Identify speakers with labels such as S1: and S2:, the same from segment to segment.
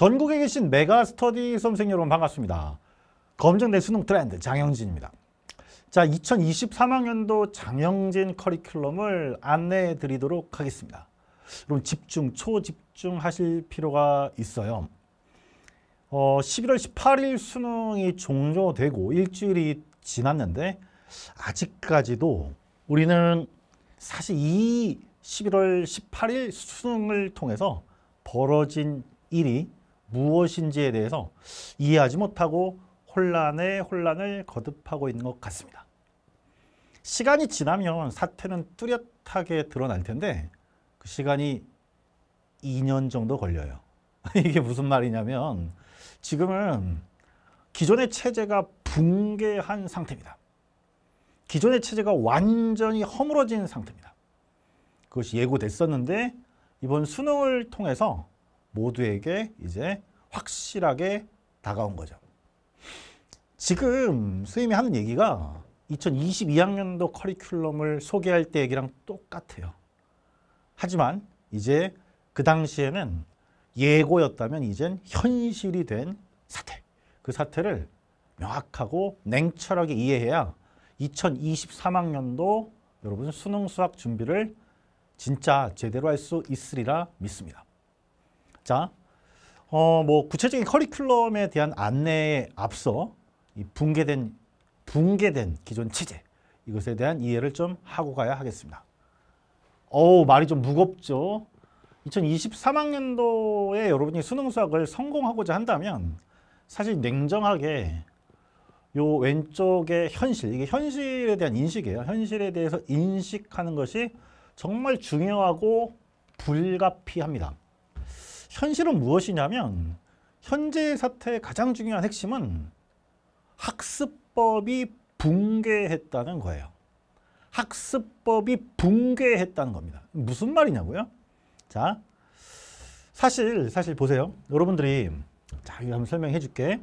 S1: 전국에 계신 메가 스터디 수험생 여러분 반갑습니다. 검증된 수능 트렌드 장영진입니다. 자, 2023학년도 장영진 커리큘럼을 안내해 드리도록 하겠습니다. 여러 집중, 초집중 하실 필요가 있어요. 어, 11월 18일 수능이 종료되고 일주일이 지났는데 아직까지도 우리는 사실 이 11월 18일 수능을 통해서 벌어진 일이 무엇인지에 대해서 이해하지 못하고 혼란에 혼란을 거듭하고 있는 것 같습니다. 시간이 지나면 사태는 뚜렷하게 드러날 텐데 그 시간이 2년 정도 걸려요. 이게 무슨 말이냐면 지금은 기존의 체제가 붕괴한 상태입니다. 기존의 체제가 완전히 허물어진 상태입니다. 그것이 예고됐었는데 이번 수능을 통해서 모두에게 이제 확실하게 다가온 거죠. 지금 스님이 하는 얘기가 2022학년도 커리큘럼을 소개할 때 얘기랑 똑같아요. 하지만 이제 그 당시에는 예고였다면 이젠 현실이 된 사태. 그 사태를 명확하고 냉철하게 이해해야 2023학년도 여러분 수능 수학 준비를 진짜 제대로 할 수 있으리라 믿습니다. 자, 어, 뭐 구체적인 커리큘럼에 대한 안내에 앞서 이 붕괴된 붕괴된 기존 체제 이것에 대한 이해를 좀 하고 가야 하겠습니다. 어우 말이 좀 무겁죠. 2023학년도에 여러분이 수능 수학을 성공하고자 한다면 사실 냉정하게 요 왼쪽의 현실, 이게 현실에 대한 인식이에요. 현실에 대해서 인식하는 것이 정말 중요하고 불가피합니다. 현실은 무엇이냐면 음. 현재 사태의 가장 중요한 핵심은 학습법이 붕괴했다는 거예요. 학습법이 붕괴했다는 겁니다. 무슨 말이냐고요? 자, 사실 사실 보세요. 여러분들이 자, 이거 한번 설명해 줄게.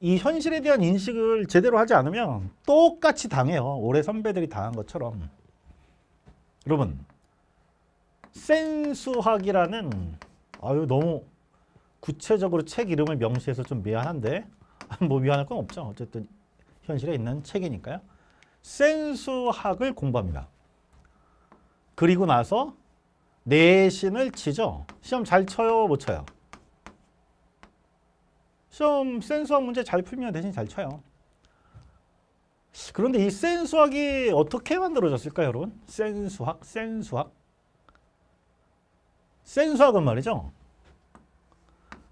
S1: 이 현실에 대한 인식을 제대로 하지 않으면 똑같이 당해요. 올해 선배들이 당한 것처럼. 여러분, 센수학이라는 아유 너무 구체적으로 책 이름을 명시해서 좀 미안한데 뭐 미안할 건 없죠. 어쨌든 현실에 있는 책이니까요. 센수학을 공부합니다. 그리고 나서 내신을 치죠. 시험 잘 쳐요? 못 쳐요? 시험 센수학 문제 잘 풀면 대신 잘 쳐요. 그런데 이 센수학이 어떻게 만들어졌을까요, 여러분? 센수학, 센수학. 센수학은 말이죠.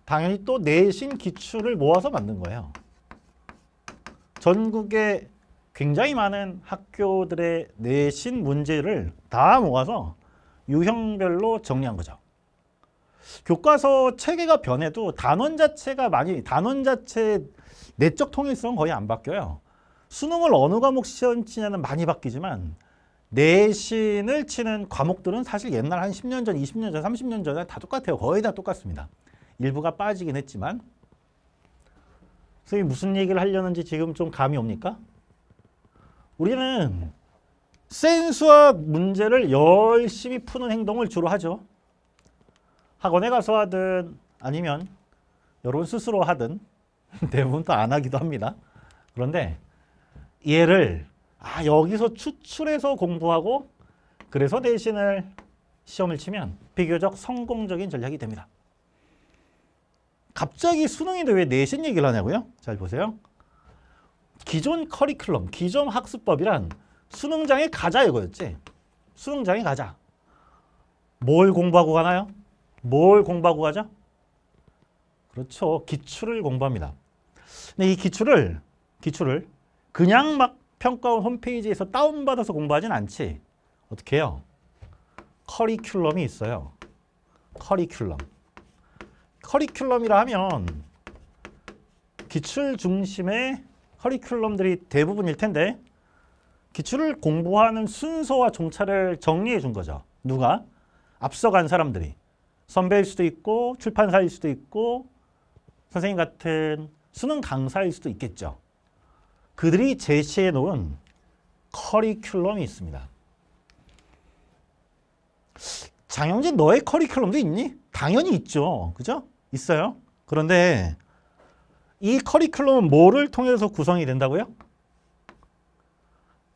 S1: 당연히 또 내신 기출을 모아서 만든 거예요. 전국에 굉장히 많은 학교들의 내신 문제를 다 모아서 유형별로 정리한 거죠. 교과서 체계가 변해도 단원 자체가 많이 단원 자체 내적 통일성은 거의 안 바뀌어요. 수능을 어느 과목 시험 치냐는 많이 바뀌지만 내신을 치는 과목들은 사실 옛날 한 10년 전, 20년 전, 30년 전에 다 똑같아요. 거의 다 똑같습니다. 일부가 빠지긴 했지만 선생님 무슨 얘기를 하려는지 지금 좀 감이 옵니까? 우리는 센수학 문제를 열심히 푸는 행동을 주로 하죠. 학원에 가서 하든 아니면 여러분 스스로 하든 대부분 또 안 하기도 합니다. 그런데 얘를 아 여기서 추출해서 공부하고 그래서 내신을 시험을 치면 비교적 성공적인 전략이 됩니다. 갑자기 수능인데 왜 내신 얘기를 하냐고요? 잘 보세요. 기존 커리큘럼, 기존 학습법이란 수능장에 가자 이거였지. 수능장에 가자. 뭘 공부하고 가나요? 뭘 공부하고 가죠? 그렇죠. 기출을 공부합니다. 근데 이 기출을, 기출을 그냥 막 평가원 홈페이지에서 다운받아서 공부하진 않지. 어떻게 해요? 커리큘럼이 있어요. 커리큘럼. 커리큘럼이라 하면 기출 중심의 커리큘럼들이 대부분일 텐데 기출을 공부하는 순서와 종차를 정리해 준 거죠. 누가? 앞서간 사람들이. 선배일 수도 있고 출판사일 수도 있고 선생님 같은 수능 강사일 수도 있겠죠. 그들이 제시해 놓은 커리큘럼이 있습니다. 장영진 너의 커리큘럼도 있니? 당연히 있죠. 그죠? 있어요. 그런데 이 커리큘럼은 뭐를 통해서 구성이 된다고요?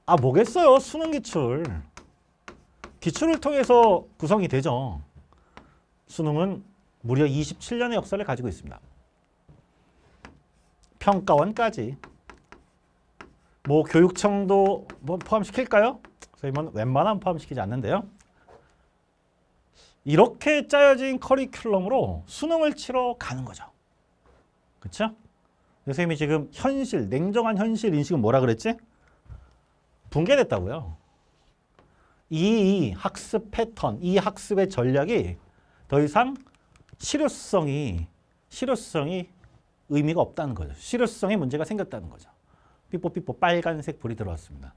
S1: 아 뭐겠어요. 수능 기출. 기출을 통해서 구성이 되죠. 수능은 무려 27년의 역사를 가지고 있습니다. 평가원까지 뭐 교육청도 뭐 포함시킬까요? 선생님은 웬만하면 포함시키지 않는데요. 이렇게 짜여진 커리큘럼으로 수능을 치러 가는 거죠. 그렇죠? 선생님이 지금 현실, 냉정한 현실 인식은 뭐라 그랬지? 붕괴됐다고요. 이 학습 패턴, 이 학습의 전략이 더 이상 실효성이, 실효성이 의미가 없다는 거죠. 실효성의 문제가 생겼다는 거죠. 삐뽀삐뽀 빨간색 불이 들어왔습니다.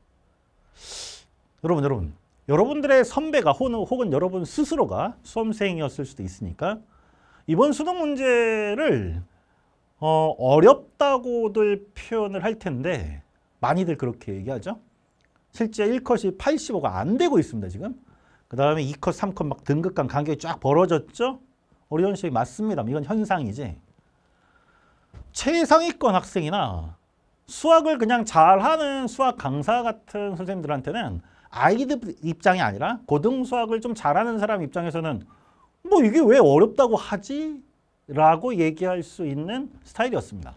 S1: 여러분, 여러분. 여러분들의 선배가 혹은 여러분 스스로가 수험생이었을 수도 있으니까 이번 수능 문제를 어, 어렵다고들 표현을 할 텐데 많이들 그렇게 얘기하죠. 실제 1컷이 85가 안 되고 있습니다, 지금. 그 다음에 2컷, 3컷 막 등급간 간격이 쫙 벌어졌죠? 어려운 시험이 맞습니다. 이건 현상이지. 최상위권 학생이나 수학을 그냥 잘하는 수학 강사 같은 선생님들한테는 아이들 입장이 아니라 고등수학을 좀 잘하는 사람 입장에서는 뭐 이게 왜 어렵다고 하지? 라고 얘기할 수 있는 스타일이었습니다.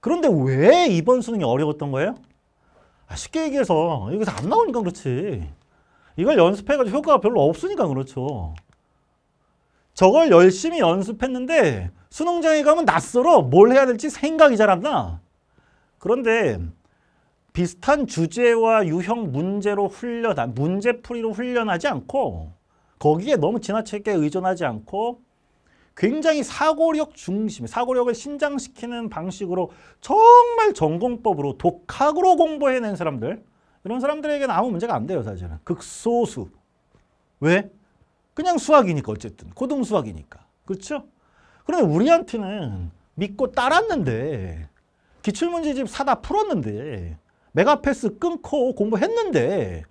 S1: 그런데 왜 이번 수능이 어려웠던 거예요? 아, 쉽게 얘기해서 여기서 안 나오니까 그렇지. 이걸 연습해가지고 효과가 별로 없으니까 그렇죠. 저걸 열심히 연습했는데 수능장에 가면 낯설어 뭘 해야 될지 생각이 잘 안 나. 그런데 비슷한 주제와 유형 문제로 훈련 문제풀이로 훈련하지 않고 거기에 너무 지나치게 의존하지 않고 굉장히 사고력 중심, 사고력을 신장시키는 방식으로 정말 전공법으로 독학으로 공부해낸 사람들 이런 사람들에게는 아무 문제가 안 돼요 사실은 극소수 왜? 그냥 수학이니까 어쨌든 고등수학이니까 그렇죠? 그런데 우리한테는 믿고 따랐는데 기출문제집 사다 풀었는데 메가패스 끊고 공부했는데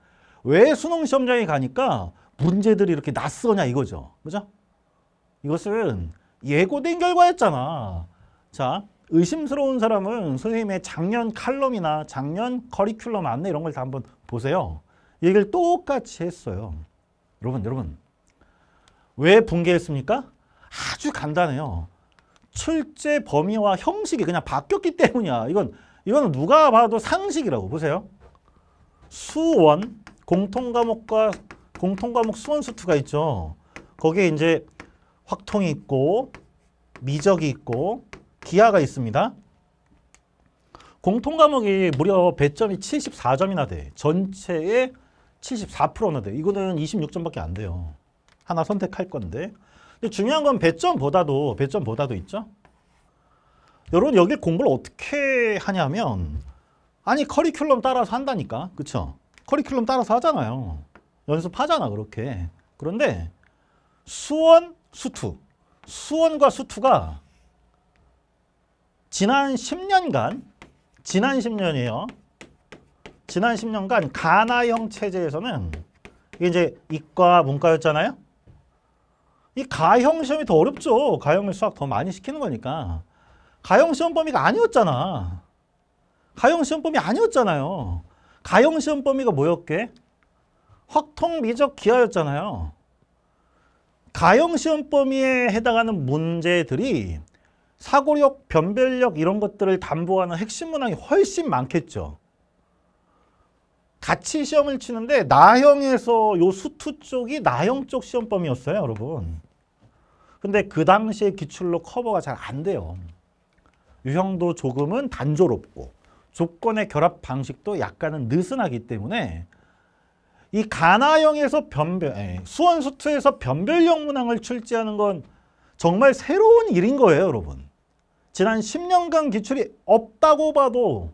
S1: 왜 수능 시험장에 가니까 문제들이 이렇게 낯서냐 이거죠. 그죠? 이것은 예고된 결과였잖아. 자, 의심스러운 사람은 선생님의 작년 칼럼이나 작년 커리큘럼 안내 이런 걸 다 한번 보세요. 얘기를 똑같이 했어요. 여러분, 여러분. 왜 붕괴했습니까? 아주 간단해요. 출제 범위와 형식이 그냥 바뀌었기 때문이야. 이건 이건 누가 봐도 상식이라고 보세요. 수원 공통 과목과 공통 과목 수원 수투가 있죠. 거기에 이제 확통이 있고 미적이 있고 기하가 있습니다. 공통 과목이 무려 배점이 74점이나 돼. 전체의 74%나 돼. 이거는 26점밖에 안 돼요. 하나 선택할 건데 근데 중요한 건 배점보다도 배점보다도 있죠. 여러분 여기 공부를 어떻게 하냐면 아니 커리큘럼 따라서 한다니까. 그렇 커리큘럼 따라서 하잖아요. 연습하잖아 그렇게. 그런데 수원, 수투. 수원과 수투가 지난 10년간 지난 10년이에요. 지난 10년간 가나형 체제에서는 이게 이제 이과 문과였잖아요. 이 가형 시험이 더 어렵죠. 가형을 수학 더 많이 시키는 거니까. 가형 시험 범위가 아니었잖아. 가형 시험 범위 아니었잖아요. 가형 시험 범위가 뭐였게? 확통 미적 기하였잖아요. 가형 시험 범위에 해당하는 문제들이 사고력, 변별력 이런 것들을 담보하는 핵심 문항이 훨씬 많겠죠. 같이 시험을 치는데 나형에서 요 수투 쪽이 나형 쪽 시험 범위였어요, 여러분. 근데 그당시에 기출로 커버가 잘 안 돼요. 유형도 조금은 단조롭고 조건의 결합 방식도 약간은 느슨하기 때문에 이 가나형에서 변별, 예, 수원수트에서 변별형 문항을 출제하는 건 정말 새로운 일인 거예요, 여러분. 지난 10년간 기출이 없다고 봐도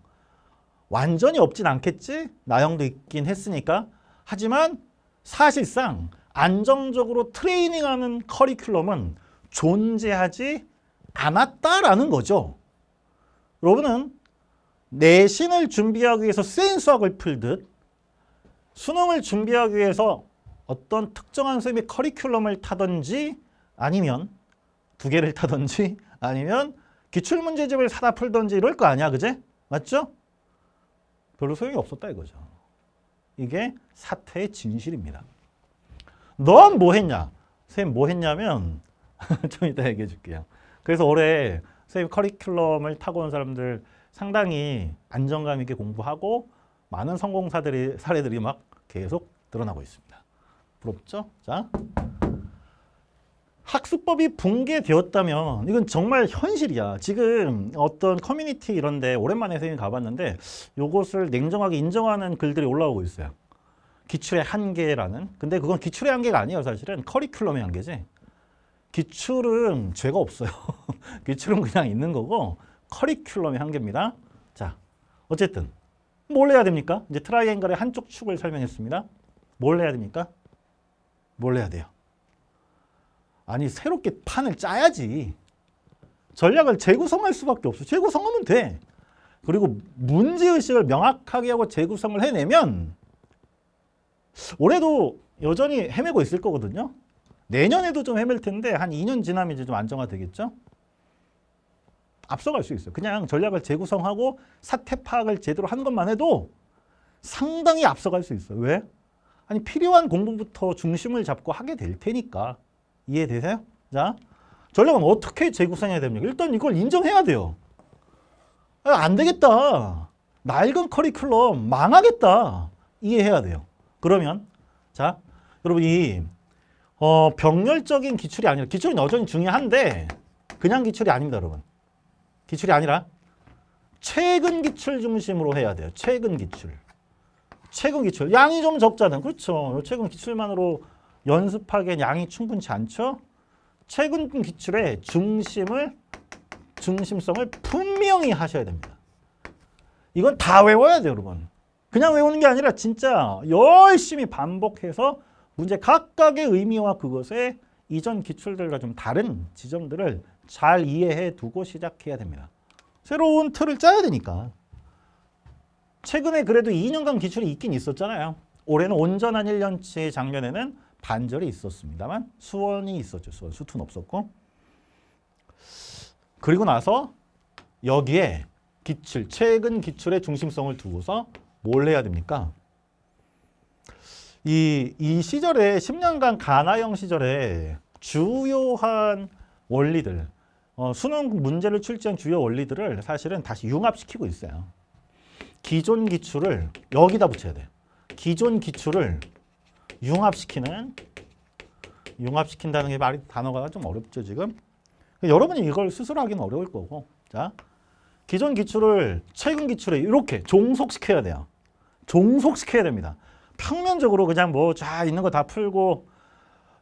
S1: 완전히 없진 않겠지? 나형도 있긴 했으니까. 하지만 사실상 안정적으로 트레이닝하는 커리큘럼은 존재하지 않았다라는 거죠. 여러분은 내신을 준비하기 위해서 센 수학을 풀듯 수능을 준비하기 위해서 어떤 특정한 선생님의 커리큘럼을 타든지 아니면 두 개를 타든지 아니면 기출문제집을 사다 풀든지 이럴 거 아니야 그제? 맞죠? 별로 소용이 없었다 이거죠. 이게 사태의 진실입니다. 넌 뭐 했냐? 선생님 뭐 했냐면 좀 이따 얘기해 줄게요. 그래서 올해 선생님 커리큘럼을 타고 온 사람들 상당히 안정감 있게 공부하고 많은 성공사들이 사례들이 막 계속 드러나고 있습니다. 부럽죠? 자, 학습법이 붕괴되었다면 이건 정말 현실이야. 지금 어떤 커뮤니티 이런 데 오랜만에 선생님 가봤는데 이것을 냉정하게 인정하는 글들이 올라오고 있어요. 기출의 한계라는. 근데 그건 기출의 한계가 아니에요. 사실은 커리큘럼의 한계지. 기출은 죄가 없어요. 기출은 그냥 있는 거고 커리큘럼의 한계입니다. 자, 어쨌든 뭘 해야 됩니까? 이제 트라이앵글의 한쪽 축을 설명했습니다. 뭘 해야 됩니까? 뭘 해야 돼요? 아니 새롭게 판을 짜야지. 전략을 재구성할 수밖에 없어. 재구성하면 돼. 그리고 문제의식을 명확하게 하고 재구성을 해내면 올해도 여전히 헤매고 있을 거거든요. 내년에도 좀 헤맬 텐데 한 2년 지나면 이제 좀 안정화되겠죠? 앞서갈 수 있어요. 그냥 전략을 재구성하고 사태 파악을 제대로 한 것만 해도 상당히 앞서갈 수 있어요. 왜? 아니 필요한 공부부터 중심을 잡고 하게 될 테니까 이해되세요? 자, 전략은 어떻게 재구성해야 됩니까? 일단 이걸 인정해야 돼요. 아, 안 되겠다. 낡은 커리큘럼 망하겠다. 이해해야 돼요. 그러면 자, 여러분 이 어, 병렬적인 기출이 아니라 기출이 여전히 중요한데 그냥 기출이 아닙니다, 여러분. 기출이 아니라 최근 기출 중심으로 해야 돼요. 최근 기출. 최근 기출. 양이 좀 적잖아요. 그렇죠. 최근 기출만으로 연습하기엔 양이 충분치 않죠. 최근 기출의 중심을 중심성을 분명히 하셔야 됩니다. 이건 다 외워야 돼요, 여러분. 그냥 외우는 게 아니라 진짜 열심히 반복해서 문제 각각의 의미와 그것의 이전 기출들과 좀 다른 지점들을 잘 이해해 두고 시작해야 됩니다. 새로운 틀을 짜야 되니까. 최근에 그래도 2년간 기출이 있긴 있었잖아요. 올해는 온전한 1년치 작년에는 반절이 있었습니다만 수원이 있었죠. 수원 수투는 없었고. 그리고 나서 여기에 기출, 최근 기출의 중심성을 두고서 뭘 해야 됩니까? 이, 이 시절에 10년간 가나형 시절에 주요한 원리들 어, 수능 문제를 출제한 주요 원리들을 사실은 다시 융합시키고 있어요. 기존 기출을 여기다 붙여야 돼요. 기존 기출을 융합시키는 융합시킨다는 게 말이 단어가 좀 어렵죠 지금. 여러분이 이걸 스스로 하기는 어려울 거고 자 기존 기출을 최근 기출에 이렇게 종속시켜야 돼요. 종속시켜야 됩니다. 평면적으로 그냥 뭐 자 있는 거 다 풀고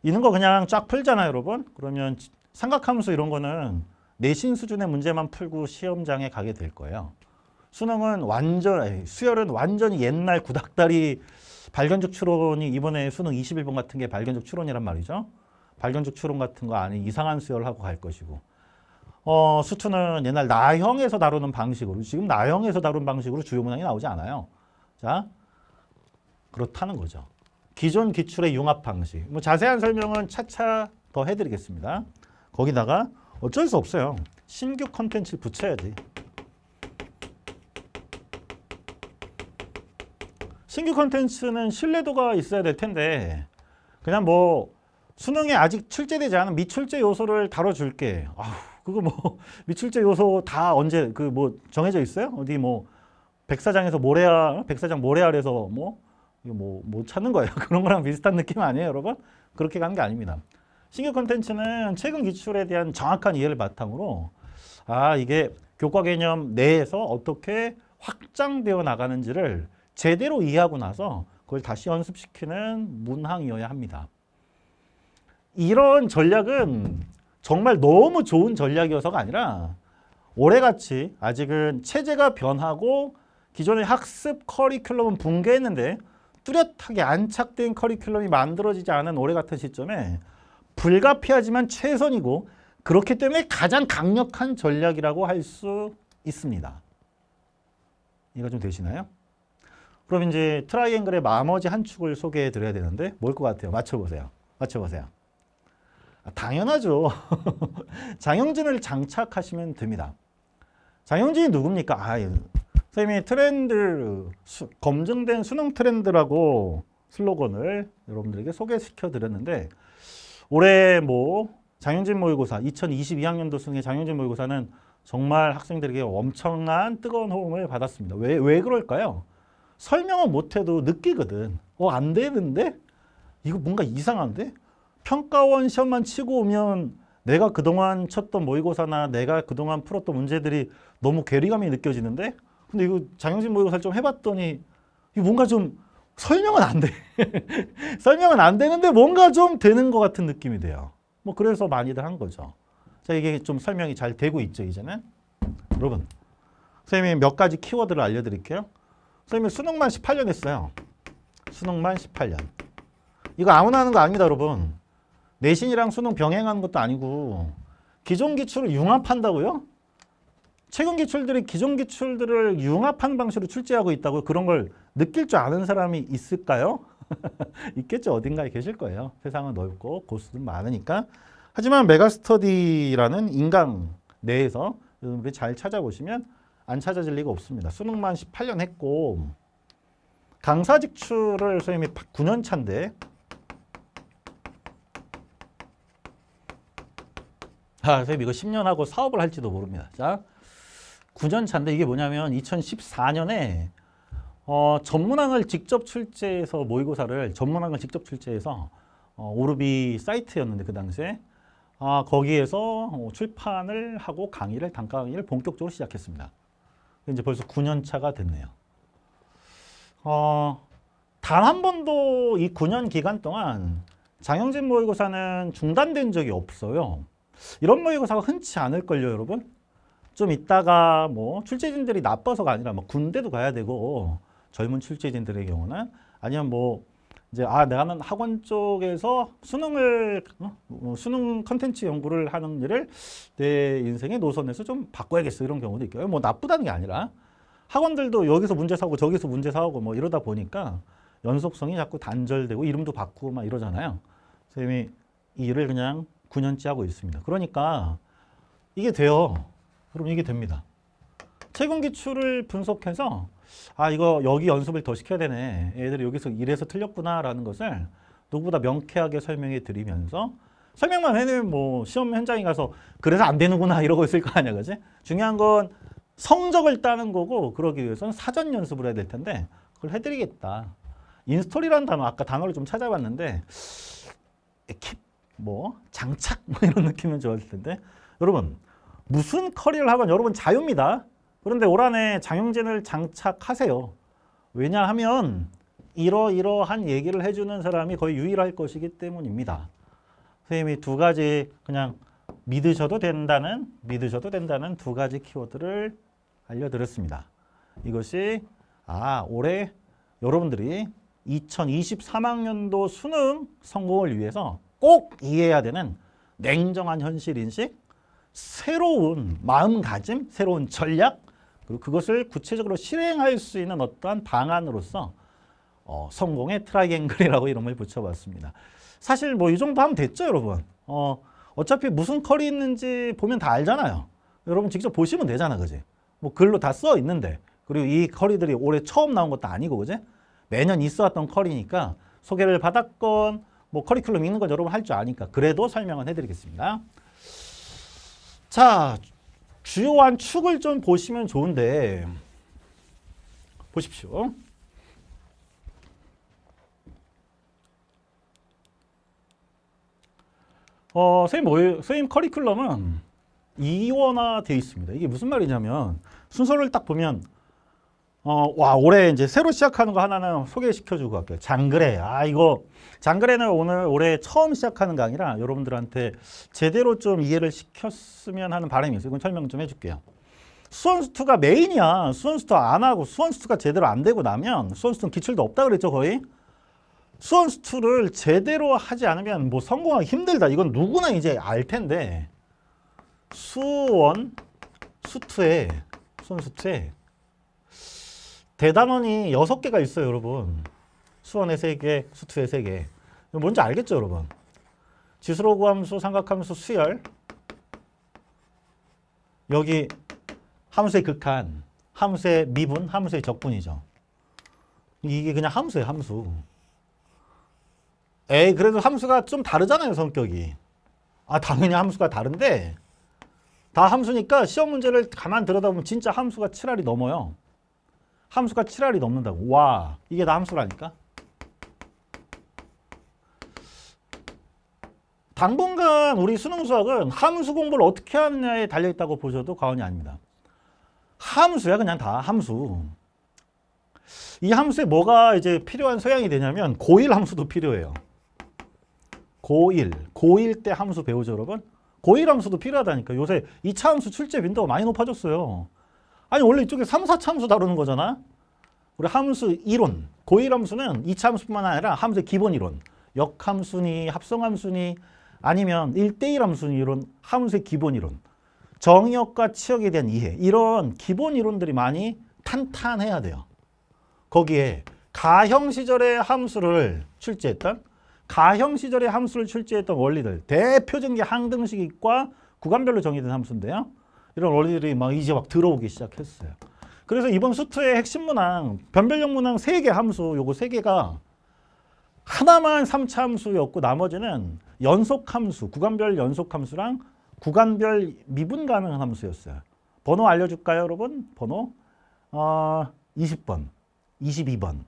S1: 있는 거 그냥 쫙 풀잖아요, 여러분. 그러면 생각하면서 이런 거는 내신 수준의 문제만 풀고 시험장에 가게 될 거예요. 수능은 완전 아니, 수열은 완전히 옛날 구닥다리 발견적 추론이 이번에 수능 21번 같은 게 발견적 추론이란 말이죠. 발견적 추론 같은 거 아닌 이상한 수열을 하고 갈 것이고 어, 수투는 옛날 나형에서 다루는 방식으로 지금 나형에서 다룬 방식으로 주요 문항이 나오지 않아요. 자, 그렇다는 거죠. 기존 기출의 융합 방식. 뭐 자세한 설명은 차차 더 해드리겠습니다. 거기다가 어쩔 수 없어요. 신규 컨텐츠를 붙여야지. 신규 컨텐츠는 신뢰도가 있어야 될 텐데 그냥 뭐 수능에 아직 출제되지 않은 미출제 요소를 다뤄줄게. 아우 그거 뭐 미출제 요소 다 언제 그 뭐 정해져 있어요? 어디 뭐 백사장에서 모래알 백사장 모래알에서 뭐 이거 뭐, 못 뭐 찾는 거예요. 그런 거랑 비슷한 느낌 아니에요, 여러분? 그렇게 가는 게 아닙니다. 신규 컨텐츠는 최근 기출에 대한 정확한 이해를 바탕으로 아, 이게 교과 개념 내에서 어떻게 확장되어 나가는지를 제대로 이해하고 나서 그걸 다시 연습시키는 문항이어야 합니다. 이런 전략은 정말 너무 좋은 전략이어서가 아니라 올해같이 아직은 체제가 변하고 기존의 학습 커리큘럼은 붕괴했는데 뚜렷하게 안착된 커리큘럼이 만들어지지 않은 올해 같은 시점에 불가피하지만 최선이고 그렇기 때문에 가장 강력한 전략이라고 할 수 있습니다. 이거 좀 되시나요? 그럼 이제 트라이앵글의 나머지 한 축을 소개해 드려야 되는데 뭘 것 같아요? 맞춰보세요. 맞춰보세요. 아, 당연하죠. 장영진을 장착하시면 됩니다. 장영진이 누굽니까? 아, 예. 선생님이 트렌드, 수, 검증된 수능 트렌드라고 슬로건을 여러분들에게 소개시켜 드렸는데 올해 뭐 장윤진 모의고사 2022학년도 수능의 장윤진 모의고사는 정말 학생들에게 엄청난 뜨거운 호응을 받았습니다. 왜, 왜 그럴까요? 설명은 못해도 느끼거든. 어, 안 되는데? 이거 뭔가 이상한데? 평가원 시험만 치고 오면 내가 그동안 쳤던 모의고사나 내가 그동안 풀었던 문제들이 너무 괴리감이 느껴지는데? 근데 이거 장영진 모의고사를 좀 해봤더니 이게 뭔가 좀 설명은 안 돼. 설명은 안 되는데 뭔가 좀 되는 것 같은 느낌이 돼요. 뭐 그래서 많이들 한 거죠. 자 이게 좀 설명이 잘 되고 있죠 이제는. 여러분 선생님이 몇 가지 키워드를 알려드릴게요. 선생님이 수능만 18년 했어요. 수능만 18년. 이거 아무나 하는 거 아닙니다 여러분. 내신이랑 수능 병행하는 것도 아니고 기존 기출을 융합한다고요? 최근 기출들이 기존 기출들을 융합한 방식으로 출제하고 있다고 그런 걸 느낄 줄 아는 사람이 있을까요? 있겠죠. 어딘가에 계실 거예요. 세상은 넓고 고수는 많으니까. 하지만 메가스터디라는 인강 내에서 여러잘 찾아보시면 안 찾아질 리가 없습니다. 수능만 18년 했고 강사 직출을 선생님이 9년 차인데 아, 선생님 이거 10년 하고 사업을 할지도 모릅니다. 자, 9년 차인데 이게 뭐냐면 2014년에 어, 전문항을 직접 출제해서 모의고사를 전문항을 직접 출제해서 어, 오르비 사이트였는데 그 당시에 아, 거기에서 어, 출판을 하고 강의를 단가 강의를 본격적으로 시작했습니다. 이제 벌써 9년 차가 됐네요. 어, 단 한 번도 이 9년 기간 동안 장영진 모의고사는 중단된 적이 없어요. 이런 모의고사가 흔치 않을걸요, 여러분? 좀 있다가 뭐 출제진들이 나빠서가 아니라 뭐 군대도 가야 되고 젊은 출제진들의 경우는 아니면 뭐 이제 아 내가는 학원 쪽에서 수능을 어? 어? 수능 컨텐츠 연구를 하는 일을 내 인생의 노선에서 좀 바꿔야겠어 이런 경우도 있고요. 뭐 나쁘다는 게 아니라 학원들도 여기서 문제 사고 저기서 문제 사고 뭐 이러다 보니까 연속성이 자꾸 단절되고 이름도 바꾸고 막 이러잖아요. 선생님이 이 일을 그냥 9년째 하고 있습니다. 그러니까 이게 돼요. 그럼 이게 됩니다. 최근 기출을 분석해서 아 이거 여기 연습을 더 시켜야 되네. 애들이 여기서 이래서 틀렸구나라는 것을 누구보다 명쾌하게 설명해 드리면서 설명만 해내면 뭐 시험 현장에 가서 그래서 안 되는구나 이러고 있을 거 아니야 그지? 중요한 건 성적을 따는 거고 그러기 위해서는 사전 연습을 해야 될 텐데 그걸 해드리겠다. 인스톨이라는 단어 아까 단어를 좀 찾아봤는데 킵, 뭐 장착 뭐 이런 느낌은 좋았을 텐데 여러분 무슨 커리를 하건 여러분 자유입니다. 그런데 올 한해 장영진을 장착하세요. 왜냐하면 이러이러한 얘기를 해주는 사람이 거의 유일할 것이기 때문입니다. 선생님이 두 가지 그냥 믿으셔도 된다는 믿으셔도 된다는 두 가지 키워드를 알려드렸습니다. 이것이 아 올해 여러분들이 2023학년도 수능 성공을 위해서 꼭 이해해야 되는 냉정한 현실 인식 새로운 마음가짐, 새로운 전략 그리고 그것을 구체적으로 실행할 수 있는 어떠한 방안으로서 어, 성공의 트라이앵글이라고 이름을 붙여봤습니다. 사실 뭐 이 정도 하면 됐죠, 여러분. 어, 어차피 무슨 컬이 있는지 보면 다 알잖아요. 여러분 직접 보시면 되잖아, 그지? 뭐 글로 다 써 있는데 그리고 이 커리들이 올해 처음 나온 것도 아니고 그지? 매년 있어왔던 커리니까 소개를 받았건 뭐 커리큘럼 읽는 건 여러분 할 줄 아니까 그래도 설명은 해드리겠습니다. 자, 주요한 축을 좀 보시면 좋은데 보십시오. 어, 선생님, 뭐, 선생님 커리큘럼은 이원화되어 있습니다. 이게 무슨 말이냐면 순서를 딱 보면 어, 와, 올해 이제 새로 시작하는 거 하나는 소개시켜주고 갈게요. 장그레. 아, 이거, 장그레는 오늘 올해 처음 시작하는 게 아니라 여러분들한테 제대로 좀 이해를 시켰으면 하는 바람이 있어요. 이건 설명 좀 해줄게요. 수원수투가 메인이야. 수원수투 안 하고 수원수투가 제대로 안 되고 나면 수원수투는 기출도 없다 그랬죠, 거의? 수원수투를 제대로 하지 않으면 뭐 성공하기 힘들다. 이건 누구나 이제 알 텐데. 수원 수투에 수원수투에 대단원이 여섯 개가 있어요, 여러분. 수원의 세 개, 수투의 세 개. 뭔지 알겠죠, 여러분? 지수로 그함수 삼각함수, 수열. 여기 함수의 극한, 함수의 미분, 함수의 적분이죠. 이게 그냥 함수예요, 함수. 에이, 그래도 함수가 좀 다르잖아요, 성격이. 아, 당연히 함수가 다른데 다 함수니까 시험 문제를 가만 들여다보면 진짜 함수가 7알이 넘어요. 함수가 7알이 넘는다고. 와, 이게 다 함수라니까? 당분간 우리 수능 수학은 함수 공부를 어떻게 하느냐에 달려있다고 보셔도 과언이 아닙니다. 함수야 그냥 다 함수. 이 함수에 뭐가 이제 필요한 소양이 되냐면 고1 함수도 필요해요. 고1, 고1 때 함수 배우죠 여러분? 고1 함수도 필요하다니까 요새 2차 함수 출제 빈도가 많이 높아졌어요. 아니 원래 이쪽에 3, 4차함수 다루는 거잖아. 우리 함수 이론, 고일 함수는 2차함수뿐만 아니라 함수의 기본 이론, 역함수니 합성함수니 아니면 1대1 함수니 이런 함수의 기본 이론, 정의역과 치역에 대한 이해 이런 기본 이론들이 많이 탄탄해야 돼요. 거기에 가형 시절의 함수를 출제했던 가형 시절의 함수를 출제했던 원리들 대표적인 게 항등식과 구간별로 정의된 함수인데요. 이런 원리들이 막 이제 막 들어오기 시작했어요. 그래서 이번 수트의 핵심 문항, 변별력 문항 세 개 함수, 요거 세개가 하나만 3차 함수였고 나머지는 연속 함수, 구간별 연속 함수랑 구간별 미분 가능한 함수였어요. 번호 알려줄까요, 여러분? 번호 어, 20번, 22번.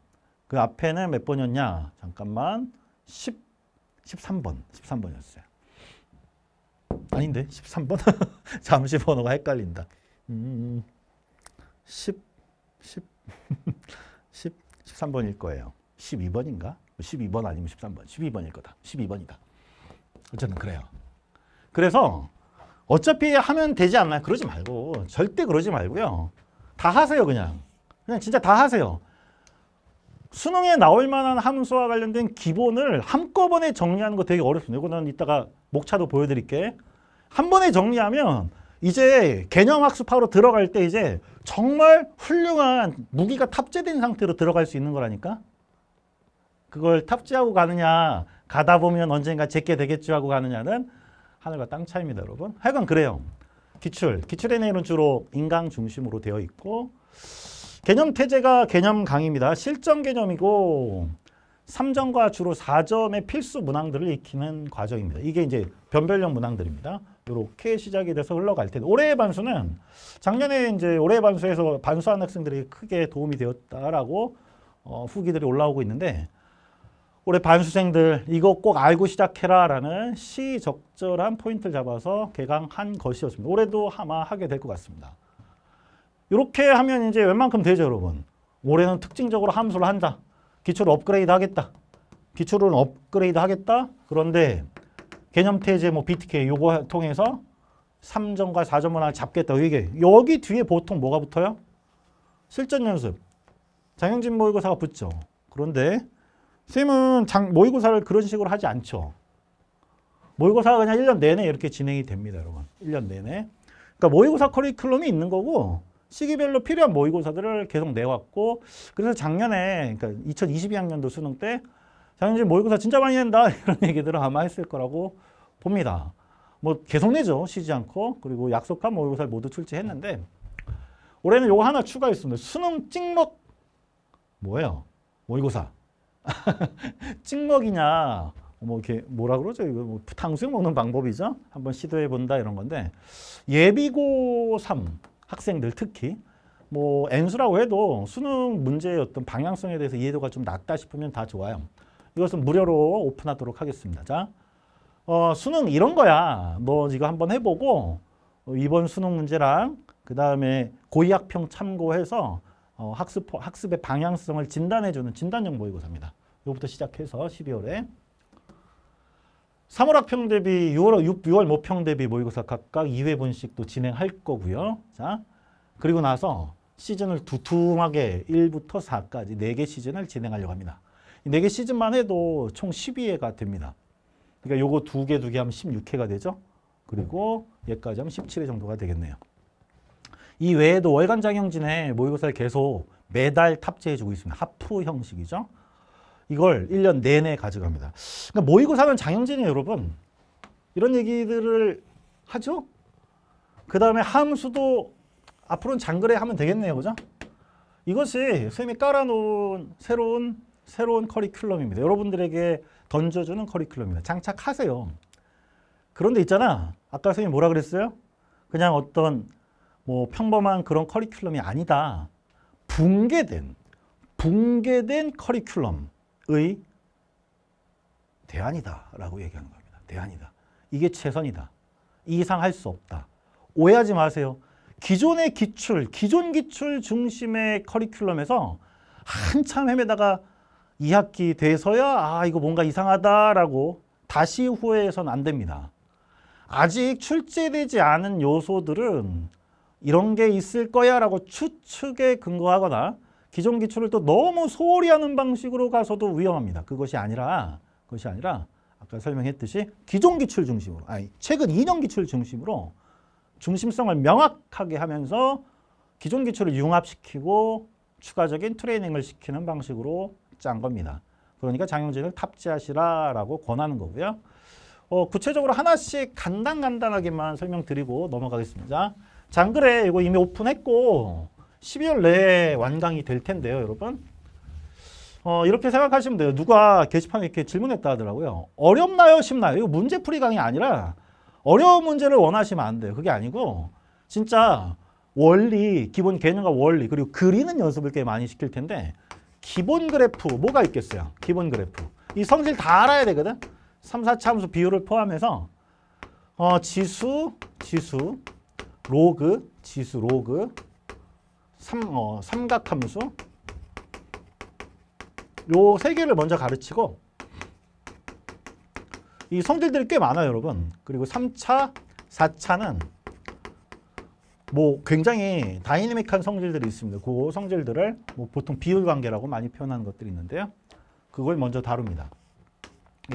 S1: 그 앞에는 몇 번이었냐? 잠깐만, 10, 13번, 13번이었어요. 아닌데 13번 잠시 번호가 헷갈린다 음, 10, 10, 10, 13번일 거예요 12번인가? 12번 아니면 13번 12번일 거다 12번이다 어쨌든 그래요 그래서 어차피 하면 되지 않나요? 그러지 말고 절대 그러지 말고요 다 하세요 그냥 그냥 진짜 다 하세요 수능에 나올 만한 함수와 관련된 기본을 한꺼번에 정리하는 거 되게 어렵습니다. 이거 는 이따가 목차도 보여드릴게. 한 번에 정리하면 이제 개념학습하러 들어갈 때 이제 정말 훌륭한 무기가 탑재된 상태로 들어갈 수 있는 거라니까. 그걸 탑재하고 가느냐 가다 보면 언젠가 제게 되겠지 하고 가느냐는 하늘과 땅 차이입니다 여러분. 하여간 그래요. 기출, 기출의 내용은 주로 인강 중심으로 되어 있고 개념 태제가 개념 강의입니다. 실전 개념이고 3점과 주로 4점의 필수 문항들을 익히는 과정입니다. 이게 이제 변별형 문항들입니다. 이렇게 시작이 돼서 흘러갈 텐데 올해의 반수는 작년에 이제 올해의 반수에서 반수한 학생들이 크게 도움이 되었다라고 어, 후기들이 올라오고 있는데 올해 반수생들 이거 꼭 알고 시작해라 라는 시적절한 포인트를 잡아서 개강한 것이었습니다. 올해도 아마 하게 될 것 같습니다. 이렇게 하면 이제 웬만큼 되죠, 여러분. 올해는 특징적으로 함수를 한다. 기초를 업그레이드 하겠다. 기초를 업그레이드 하겠다. 그런데 개념태제 뭐 BTK 요거 통해서 3점과 4점을 잡겠다. 이게 여기 뒤에 보통 뭐가 붙어요? 실전 연습. 장영진 모의고사가 붙죠. 그런데 쌤은 장, 모의고사를 그런 식으로 하지 않죠. 모의고사가 그냥 1년 내내 이렇게 진행이 됩니다, 여러분. 1년 내내. 그러니까 모의고사 커리큘럼이 있는 거고 시기별로 필요한 모의고사들을 계속 내왔고 그래서 작년에 그러니까 2022학년도 수능 때 작년에 모의고사 진짜 많이 낸다 이런 얘기들을 아마 했을 거라고 봅니다. 뭐 계속 내죠. 쉬지 않고. 그리고 약속한 모의고사를 모두 출제했는데 올해는 요거 하나 추가했습니다. 수능 찍먹 뭐예요? 모의고사. 찍먹이냐 뭐 이렇게 뭐라 그러죠? 이거 뭐 탕수육 먹는 방법이죠. 한번 시도해 본다 이런 건데 예비고 3 학생들 특히 뭐 N수라고 해도 수능 문제의 어떤 방향성에 대해서 이해도가 좀 낮다 싶으면 다 좋아요. 이것은 무료로 오픈하도록 하겠습니다. 자, 어, 수능 이런 거야. 너 뭐 이거 한번 해보고 어, 이번 수능 문제랑 그 다음에 고의학평 참고해서 어, 학습, 학습의 방향성을 진단해주는 진단형 모의고사입니다. 이거부터 시작해서 12월에 3월 학평 대비 6월, 6, 월 모평 대비 모의고사 각각 2회분씩 또 진행할 거고요. 자, 그리고 나서 시즌을 두툼하게 1부터 4까지 4개 시즌을 진행하려고 합니다. 4개 시즌만 해도 총 12회가 됩니다. 그러니까 요거 2개, 2개 하면 16회가 되죠. 그리고 얘까지 하면 17회 정도가 되겠네요. 이 외에도 월간 장영진의 모의고사를 계속 매달 탑재해주고 있습니다. 하프 형식이죠. 이걸 1년 내내 가져갑니다. 그러니까 모의고사는 장영진이 여러분 이런 얘기들을 하죠. 그 다음에 함수도 앞으로는 장거래 하면 되겠네요. 그죠? 이것이 쌤이 깔아놓은 새로운 새로운 커리큘럼입니다. 여러분들에게 던져주는 커리큘럼입니다. 장착하세요. 그런데 있잖아. 아까 쌤이 뭐라 그랬어요? 그냥 어떤 뭐 평범한 그런 커리큘럼이 아니다. 붕괴된, 붕괴된 커리큘럼. 대안이다라고 얘기하는 겁니다. 대안이다. 이게 최선이다. 이상할 수 없다. 오해하지 마세요. 기존의 기출, 기존 기출 중심의 커리큘럼에서 한참 헤매다가 2학기 돼서야 아 이거 뭔가 이상하다라고 다시 후회해서는 안 됩니다. 아직 출제되지 않은 요소들은 이런 게 있을 거야 라고 추측에 근거하거나 기존 기출을 또 너무 소홀히 하는 방식으로 가서도 위험합니다. 그것이 아니라 그것이 아니라 아까 설명했듯이 기존 기출 중심으로 아니 최근 2년 기출 중심으로 중심성을 명확하게 하면서 기존 기출을 융합시키고 추가적인 트레이닝을 시키는 방식으로 짠 겁니다. 그러니까 장용진을 탑재하시라라고 권하는 거고요. 어, 구체적으로 하나씩 간단간단하게만 설명드리고 넘어가겠습니다. 장그래 이거 이미 오픈했고 12월 내에 완강이 될 텐데요, 여러분. 어, 이렇게 생각하시면 돼요. 누가 게시판에 이렇게 질문했다 하더라고요. 어렵나요, 쉽나요? 이거 문제풀이 강의 아니라 어려운 문제를 원하시면 안 돼요. 그게 아니고 진짜 원리, 기본 개념과 원리 그리고 그리는 연습을 꽤 많이 시킬 텐데 기본 그래프 뭐가 있겠어요? 기본 그래프. 이 성질 다 알아야 되거든. 3, 4차 함수 비율을 포함해서 어, 지수, 지수, 로그, 지수, 로그, 삼, 어, 삼각함수 요 세 개를 먼저 가르치고 이 성질들이 꽤 많아요 여러분 그리고 3차, 4차는 뭐 굉장히 다이내믹한 성질들이 있습니다 그 성질들을 뭐 보통 비율관계라고 많이 표현하는 것들이 있는데요 그걸 먼저 다룹니다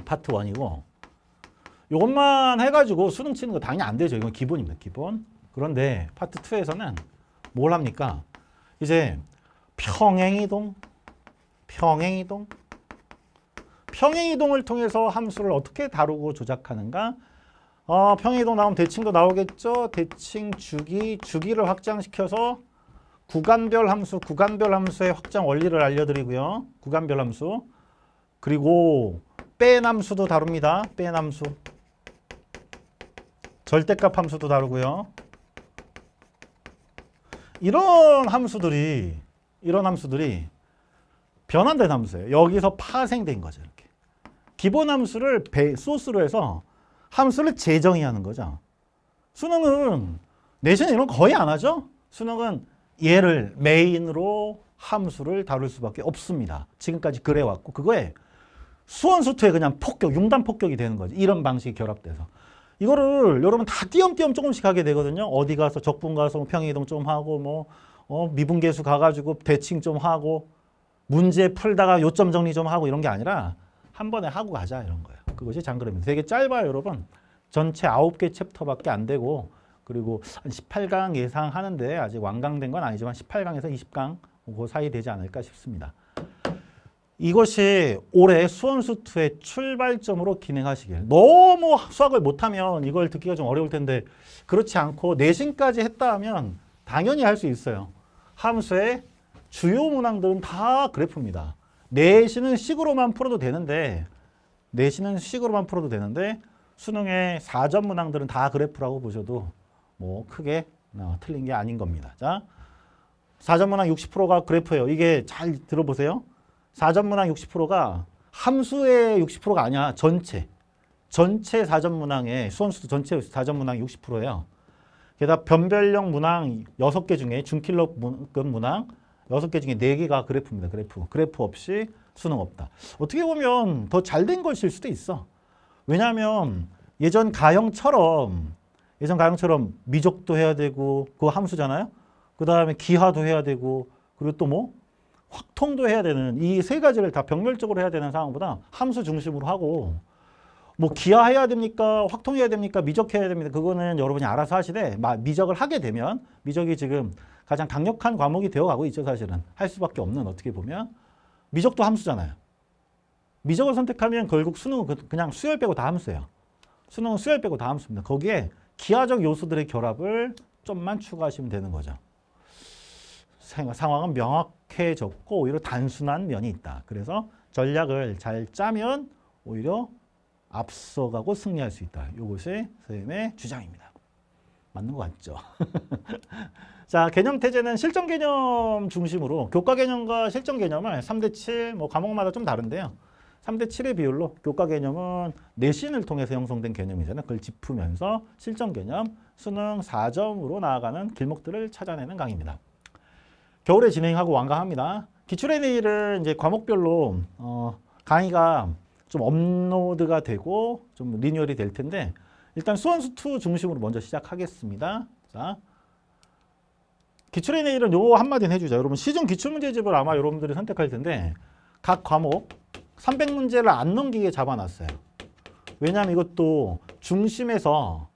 S1: 파트 1이고 이것만 해가지고 수능 치는 거 당연히 안 되죠 이건 기본입니다 기본 그런데 파트 2에서는 뭘 합니까 이제 평행이동, 평행이동, 평행이동을 통해서 함수를 어떻게 다루고 조작하는가? 어, 평행이동 나오면 대칭도 나오겠죠? 대칭 주기, 주기를 확장시켜서 구간별 함수, 구간별 함수의 확장 원리를 알려드리고요. 구간별 함수. 그리고 뺀 함수도 다룹니다. 뺀 함수. 절대값 함수도 다루고요. 이런 함수들이 이런 함수들이 변환된 함수예요. 여기서 파생된 거죠. 이렇게. 기본 함수를 배, 소스로 해서 함수를 재정의하는 거죠. 수능은 내신 이런 거의 안 하죠. 수능은 얘를 메인으로 함수를 다룰 수밖에 없습니다. 지금까지 그래왔고 그거에 수원수투에 그냥 폭격, 융단 폭격이 되는 거죠. 이런 방식이 결합돼서. 이거를 여러분 다 띄엄띄엄 조금씩 하게 되거든요. 어디 가서 적분 가서 뭐 평행이동 좀 하고 뭐 어, 미분계수 가가지고 대칭 좀 하고 문제 풀다가 요점 정리 좀 하고 이런 게 아니라 한 번에 하고 가자 이런 거예요. 그것이 장그림입니다. 되게 짧아요 여러분. 전체 아홉 개 챕터밖에 안 되고 그리고 한 18강 예상하는데 아직 완강된 건 아니지만 18강에서 20강 뭐 그 사이 되지 않을까 싶습니다. 이것이 올해 수원수투의 출발점으로 기능하시길. 너무 수학을 못하면 이걸 듣기가 좀 어려울 텐데 그렇지 않고 내신까지 했다 하면 당연히 할 수 있어요. 함수의 주요 문항들은 다 그래프입니다. 내신은 식으로만 풀어도 되는데 내신은 식으로만 풀어도 되는데 수능의 4점 문항들은 다 그래프라고 보셔도 뭐 크게 어, 틀린 게 아닌 겁니다. 자, 4점 문항 60%가 그래프예요. 이게 잘 들어보세요. 사전문항 60%가 함수의 60%가 아니야. 전체. 전체 사전문항의 수험수도 전체 사전문항 60%예요. 게다가 변별력 문항 6개 중에 중킬러급 그 문항 6개 중에 4개가 그래프입니다. 그래프. 그래프 없이 수능 없다. 어떻게 보면 더 잘 된 것일 수도 있어. 왜냐하면 예전 가형처럼 예전 가형처럼 미적도 해야 되고 그 함수잖아요. 그 다음에 기하도 해야 되고 그리고 또뭐 확통도 해야 되는 이 세 가지를 다 병렬적으로 해야 되는 상황보다 함수 중심으로 하고 뭐 기하해야 됩니까? 확통해야 됩니까? 미적해야 됩니다. 그거는 여러분이 알아서 하시되 미적을 하게 되면 미적이 지금 가장 강력한 과목이 되어가고 있죠. 사실은 할 수밖에 없는 어떻게 보면 미적도 함수잖아요. 미적을 선택하면 결국 수능은 그, 그냥 수열 빼고 다 함수예요. 수능은 수열 빼고 다 함수입니다. 거기에 기하적 요소들의 결합을 좀만 추가하시면 되는 거죠. 상황은 명확해졌고 오히려 단순한 면이 있다. 그래서 전략을 잘 짜면 오히려 앞서가고 승리할 수 있다. 이것이 선생님의 주장입니다. 맞는 것 같죠? 자, 개념 태제는 실전 개념 중심으로 교과 개념과 실전 개념을 3대 7, 뭐 과목마다 좀 다른데요. 3대 7의 비율로 교과 개념은 내신을 통해서 형성된 개념이잖아요. 그걸 짚으면서 실전 개념, 수능 4점으로 나아가는 길목들을 찾아내는 강의입니다. 겨울에 진행하고 완강합니다. 기출NA를 이제 과목별로 어, 강의가 좀 업로드가 되고 좀 리뉴얼이 될 텐데 일단 수원수2 중심으로 먼저 시작하겠습니다. 자, 기출NA를 요 한마디는 해주자. 여러분 시중 기출문제집을 아마 여러분들이 선택할 텐데 각 과목 300문제를 안 넘기게 잡아놨어요. 왜냐하면 이것도 중심에서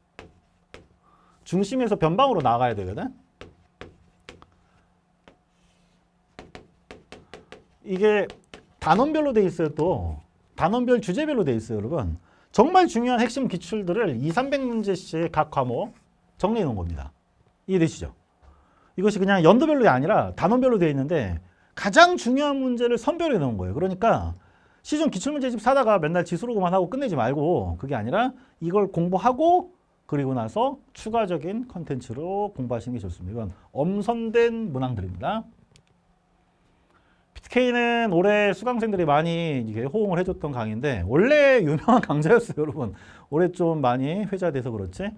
S1: 중심에서 변방으로 나가야 되거든. 이게 단원별로 돼 있어요 또 단원별 주제별로 돼 있어요 여러분 정말 중요한 핵심 기출들을 2, 300문제씩 각 과목 정리해 놓은 겁니다 이해되시죠? 이것이 그냥 연도별로 아니라 단원별로 돼 있는데 가장 중요한 문제를 선별해 놓은 거예요 그러니까 시중 기출문제집 사다가 맨날 지수로만 하고 끝내지 말고 그게 아니라 이걸 공부하고 그리고 나서 추가적인 컨텐츠로 공부하시는 게 좋습니다. 이건 엄선된 문항들입니다. PTK는 올해 수강생들이 많이 이게 호응을 해줬던 강의인데 원래 유명한 강좌였어요 여러분 올해 좀 많이 회자돼서 그렇지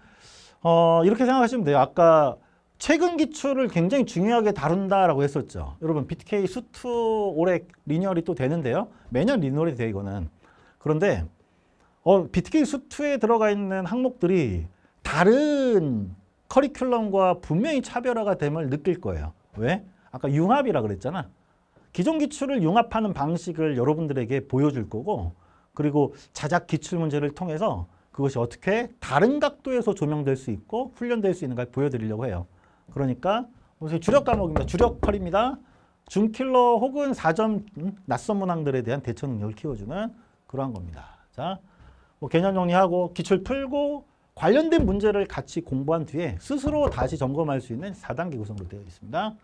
S1: 어 이렇게 생각하시면 돼요 아까 최근 기출을 굉장히 중요하게 다룬다라고 했었죠 여러분 BTK 수트 올해 리뉴얼이 또 되는데요 매년 리뉴얼이 돼 이거는 그런데 어, BTK 수트에 들어가 있는 항목들이 다른 커리큘럼과 분명히 차별화가 됨을 느낄 거예요 왜? 아까 융합이라 그랬잖아 기존 기출을 융합하는 방식을 여러분들에게 보여줄 거고 그리고 자작 기출 문제를 통해서 그것이 어떻게 다른 각도에서 조명될 수 있고 훈련될 수 있는가 보여드리려고 해요. 그러니까 무슨 주력 과목입니다. 주력 컬입니다. 중킬러 혹은 4점 음, 낯선 문항들에 대한 대처 능력을 키워주는 그러한 겁니다. 자, 뭐 개념 정리하고 기출 풀고 관련된 문제를 같이 공부한 뒤에 스스로 다시 점검할 수 있는 4단계 구성으로 되어 있습니다.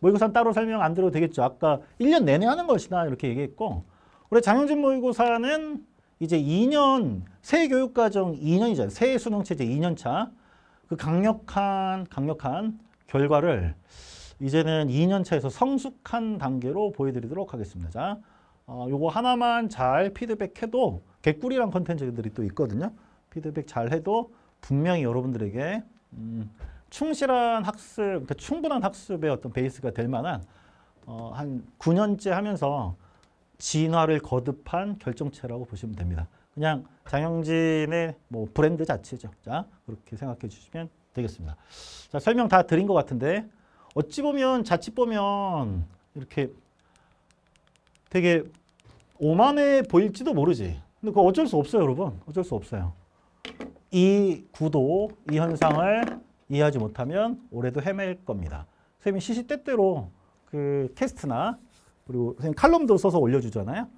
S1: 모의고사는 뭐 따로 설명 안 들어도 되겠죠. 아까 1년 내내 하는 것이다 이렇게 얘기했고 우리 장영진 모의고사는 이제 2년 새 교육과정 2년이잖새 수능 체제 2년 차. 그 강력한 강력한 결과를 이제는 2년 차에서 성숙한 단계로 보여드리도록 하겠습니다. 자, 어, 요거 하나만 잘 피드백해도 개꿀이란 컨텐츠들이 또 있거든요. 피드백 잘 해도 분명히 여러분들에게 음, 충실한 학습, 그러니까 충분한 학습의 어떤 베이스가 될 만한 어, 한 9년째 하면서 진화를 거듭한 결정체라고 보시면 됩니다. 그냥 장영진의 뭐 브랜드 자체죠. 자, 그렇게 생각해 주시면 되겠습니다. 자, 설명 다 드린 것 같은데 어찌 보면 자칫 보면 이렇게 되게 오만해 보일지도 모르지. 근데 그거 어쩔 수 없어요, 여러분. 어쩔 수 없어요. 이 구도, 이 현상을 이해하지 못하면 올해도 헤맬 겁니다. 선생님이 시시때때로 그 캐스트나 그리고 선생님 칼럼도 써서 올려주잖아요.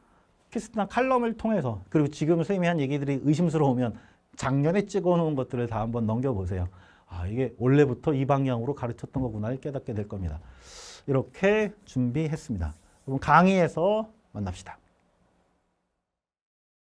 S1: 캐스트나 칼럼을 통해서 그리고 지금 선생님이 한 얘기들이 의심스러우면 작년에 찍어놓은 것들을 다 한번 넘겨보세요. 아 이게 원래부터 이 방향으로 가르쳤던 거구나를 깨닫게 될 겁니다. 이렇게 준비했습니다. 그럼 강의에서 만납시다.